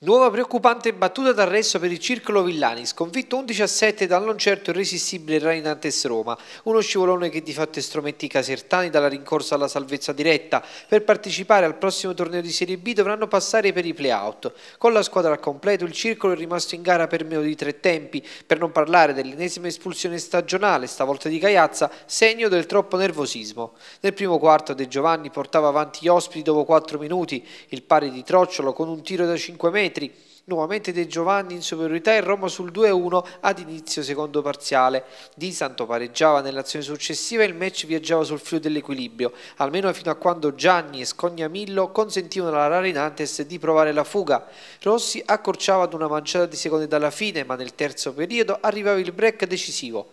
Nuova preoccupante battuta d'arresto per il Circolo Villani, sconfitto 11-7 dal non certo irresistibile Rainantes Roma, uno scivolone che di fatto estromette i casertani dalla rincorsa alla salvezza diretta. Per partecipare al prossimo torneo di Serie B dovranno passare per i play-out. Con la squadra al completo il Circolo è rimasto in gara per meno di tre tempi, per non parlare dell'ennesima espulsione stagionale, stavolta di Caiazza, segno del troppo nervosismo. Nel primo quarto De Giovanni portava avanti gli ospiti dopo 4 minuti, il pari di Trocciolo con un tiro da 5 metri, metri. Nuovamente De Giovanni in superiorità e Roma sul 2-1 ad inizio secondo parziale. Di Santo pareggiava nell'azione successiva e il match viaggiava sul filo dell'equilibrio, almeno fino a quando Gianni e Scognamillo consentivano alla Rarinantes di provare la fuga. Rossi accorciava ad una manciata di secondi dalla fine, ma nel terzo periodo arrivava il break decisivo.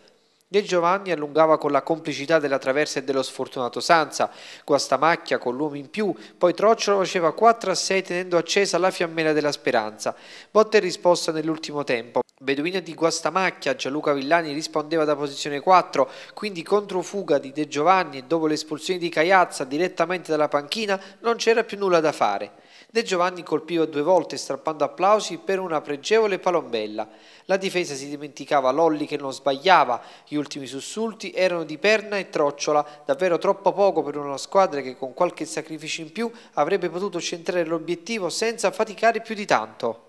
De Giovanni allungava con la complicità della traversa e dello sfortunato Sanza, Guastamacchia con l'uomo in più, poi Trocciolo faceva 4 a 6 tenendo accesa la fiammella della speranza, botta e risposta nell'ultimo tempo, Beduino di Guastamacchia, Gianluca Villani rispondeva da posizione 4, quindi contro fuga di De Giovanni e dopo l'espulsione di Caiazza direttamente dalla panchina non c'era più nulla da fare. De Giovanni colpiva due volte strappando applausi per una pregevole palombella. La difesa si dimenticava Lolli che non sbagliava, gli ultimi sussulti erano di perna e trocciola, davvero troppo poco per una squadra che con qualche sacrificio in più avrebbe potuto centrare l'obiettivo senza faticare più di tanto.